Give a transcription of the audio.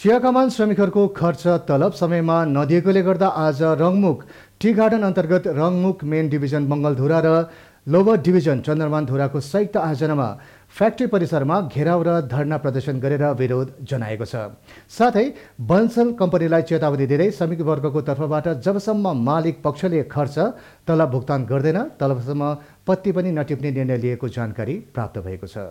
चियाकमान श्रमिकहरूको खर्च तलब समयमा नदिएकोले गर्दा आज रङमुख टी गार्डन अन्तर्गत रङमुख मेन डिभिजन मङ्गलधुरा र लोवर डिभिजन चन्द्रमान धुराको संयुक्त आयोजनामा फ्याक्ट्री परिसरमा घेराउ र धरना प्रदर्शन गरेर विरोध जनाएको छ साथै बन्सल कम्पनीलाई चेतावनी दिँदै श्रमिकवर्गको तर्फबाट जबसम्म मालिक पक्षले खर्च तलब भुक्तान गर्दैन तलबसम्म पत्ती पनि नटिप्ने निर्णय लिएको जानकारी प्राप्त भएको छ